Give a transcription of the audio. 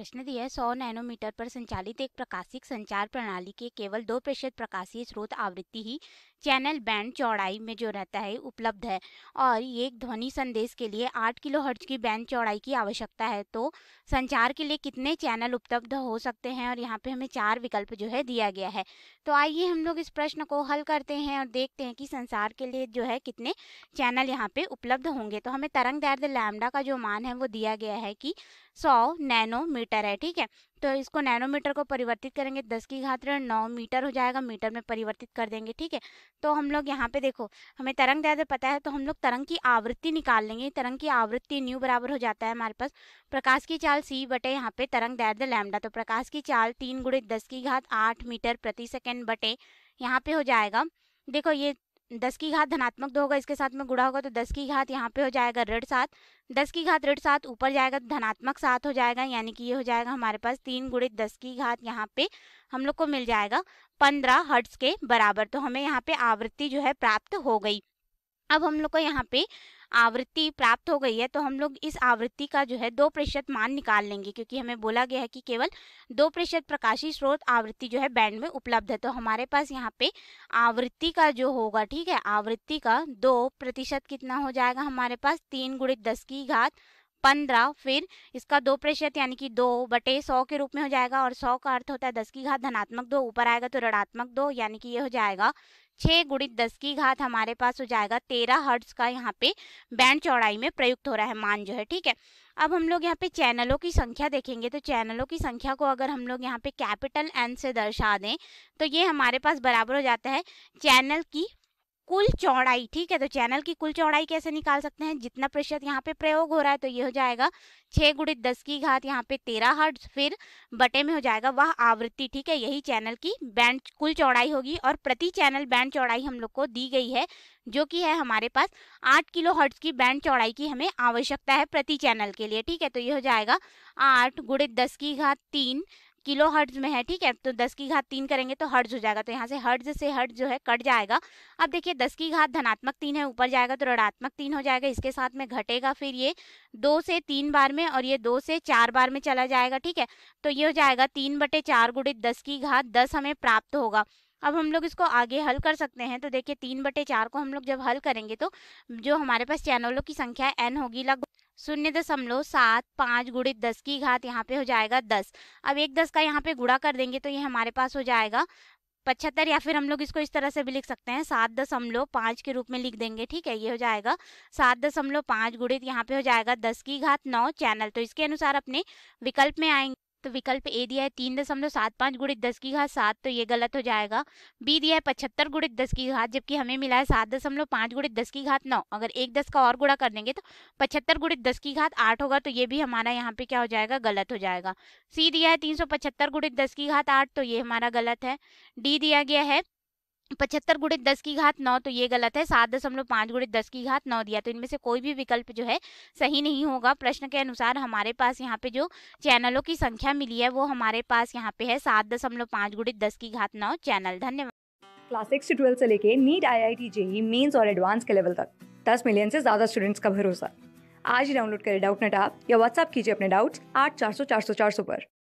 प्रश्न दिया है सौ नैनोमीटर पर संचालित एक प्रकाशिक संचार प्रणाली के केवल दो प्रतिशत प्रकाशीय स्रोत आवृत्ति ही चैनल बैंड चौड़ाई में जो रहता है उपलब्ध है और ये एक ध्वनि संदेश के लिए आठ किलो हर्ज की बैंड चौड़ाई की आवश्यकता है तो संचार के लिए कितने चैनल उपलब्ध हो सकते हैं और यहाँ पे हमें चार विकल्प जो है दिया गया है तो आइए हम लोग इस प्रश्न को हल करते हैं और देखते हैं कि संसार के लिए जो है कितने चैनल यहाँ पे उपलब्ध होंगे तो हमें तरंग दैर्ध लैमडा का जो मान है वो दिया गया है कि सौ नैनोमीटर है ठीक है तो इसको नैनोमीटर को परिवर्तित करेंगे दस की घात ऋण नौ मीटर हो जाएगा मीटर में परिवर्तित कर देंगे ठीक है तो हम लोग यहाँ पे देखो हमें तरंग दैर्ध्य पता है तो हम लोग तरंग की आवृत्ति निकाल लेंगे तरंग की आवृत्ति न्यू बराबर हो जाता है हमारे पास प्रकाश की चाल सी बटे यहाँ पे तरंग दैर्ध्य लैमडा तो प्रकाश की चाल तीन गुड़े दस की घात आठ मीटर प्रति सेकेंड बटे यहाँ पे हो जाएगा देखो ये दस की घात धनात्मक दो होगा इसके साथ में गुड़ा होगा तो दस की घात यहाँ पे हो जाएगा ऋण सात दस की घात ऋण सात ऊपर जाएगा तो धनात्मक सात हो जाएगा यानी कि ये हो जाएगा हमारे पास तीन गुड़ित दस की घात यहाँ पे हम लोग को मिल जाएगा पंद्रह हर्ट्स के बराबर तो हमें यहाँ पे आवृत्ति जो है प्राप्त हो गई अब हम लोग को यहाँ पे आवृत्ति प्राप्त हो गई है तो हम लोग इस आवृत्ति का जो है दो प्रतिशत मान निकाल लेंगे क्योंकि हमें बोला गया है कि केवल दो प्रतिशत प्रकाशी स्रोत आवृत्ति जो है बैंड में उपलब्ध है तो हमारे पास यहाँ पे आवृत्ति का जो होगा ठीक है आवृत्ति का दो प्रतिशत कितना हो जाएगा हमारे पास तीन गुणित दस की घात पंद्रह फिर इसका दो प्रतिशत यानी कि दो बटे सौ के रूप में हो जाएगा और सौ का अर्थ होता है दस की घात धनात्मक दो ऊपर आएगा तो ऋणात्मक दो यानी कि ये हो जाएगा छः गुणित दस की घात हमारे पास हो जाएगा तेरह हर्ट्स का यहाँ पे बैंड चौड़ाई में प्रयुक्त हो रहा है मान जो है ठीक है अब हम लोग यहाँ पे चैनलों की संख्या देखेंगे तो चैनलों की संख्या को अगर हम लोग यहाँ पे कैपिटल एन से दर्शा दें तो ये हमारे पास बराबर हो जाता है चैनल की कुल चौड़ाई ठीक है तो चैनल की कुल चौड़ाई कैसे निकाल सकते हैं जितना प्रतिशत यहाँ पे प्रयोग हो रहा है तो ये हो जाएगा छः गुड़ित दस की घात यहाँ पे तेरह हर्ट फिर बटे में हो जाएगा वह आवृत्ति ठीक है यही चैनल की बैंड कुल चौड़ाई होगी और प्रति चैनल बैंड चौड़ाई हम लोग को दी गई है जो कि है हमारे पास आठ किलो हर्ट्स की बैंड चौड़ाई की हमें आवश्यकता है प्रति चैनल के लिए ठीक है तो ये हो जाएगा आठ गुड़ित दस की घात तीन किलो हर्ज में है ठीक है तो दस की घात तीन करेंगे तो हर्ज हो जाएगा तो यहाँ से हर्ज से हर्ज जो है कट जाएगा अब देखिए दस की घात धनात्मक तीन है ऊपर जाएगा तो ऋणात्मक तीन हो जाएगा इसके साथ में घटेगा फिर ये दो से तीन बार में और ये दो से चार बार में चला जाएगा ठीक है तो ये हो जाएगा तीन बटे चार गुणित दस की घात दस हमें प्राप्त होगा अब हम लोग इसको आगे हल कर सकते हैं तो देखिए तीन बटे चार को हम लोग जब हल करेंगे तो जो हमारे पास चैनलों की संख्या एन होगी लगभग शून्य दशमलव सात पाँच गुणित दस की घात यहाँ पे हो जाएगा दस अब एक दस का यहाँ पे गुड़ा कर देंगे तो ये हमारे पास हो जाएगा पचहत्तर या फिर हम लोग इसको इस तरह से भी लिख सकते हैं सात दशमलव पाँच के रूप में लिख देंगे ठीक है ये हो जाएगा सात दशमलव पाँच गुणित यहाँ पे हो जाएगा दस की घात नौ चैनल तो इसके अनुसार अपने विकल्प में आएंगे तो विकल्प ए दिया है तीन दशमलव सात पाँच गुणित दस की घात सात तो ये गलत हो जाएगा बी दिया है पचहत्तर गुणित दस की घात जबकि हमें मिला है सात दशमलव पाँच गुणित दस की घात नौ अगर एक दस का और गुणा कर देंगे तो पचहत्तर गुणित दस की घात आठ होगा तो ये भी हमारा यहाँ पे क्या हो जाएगा गलत हो जाएगा सी दिया है तीन सौ पचहत्तर गुणित दस की घात आठ तो ये हमारा गलत है डी दिया गया है पचहत्तर गुड़े दस की घात नौ तो ये गलत है सात दशमलव पाँच गुड़े दस की घात नौ दिया तो इनमें से कोई भी विकल्प जो है सही नहीं होगा प्रश्न के अनुसार हमारे पास यहाँ पे जो चैनलों की संख्या मिली है वो हमारे पास यहाँ पे है सात दशमलव पाँच गुड़े दस की घात नौ चैनल धन्यवाद क्लास सिक्स से ट्वेल्व से लेके NEET I I T JEE mains और एडवांस के लेवल तक दस मिलियन से ज़्यादा स्टूडेंट्स का भरोसा आज ही डाउनलोड करें डाउट नेट आप या व्हाट्सअप कीजिए अपने डाउट्स आठ चार सौ चार सौ चार सौ पर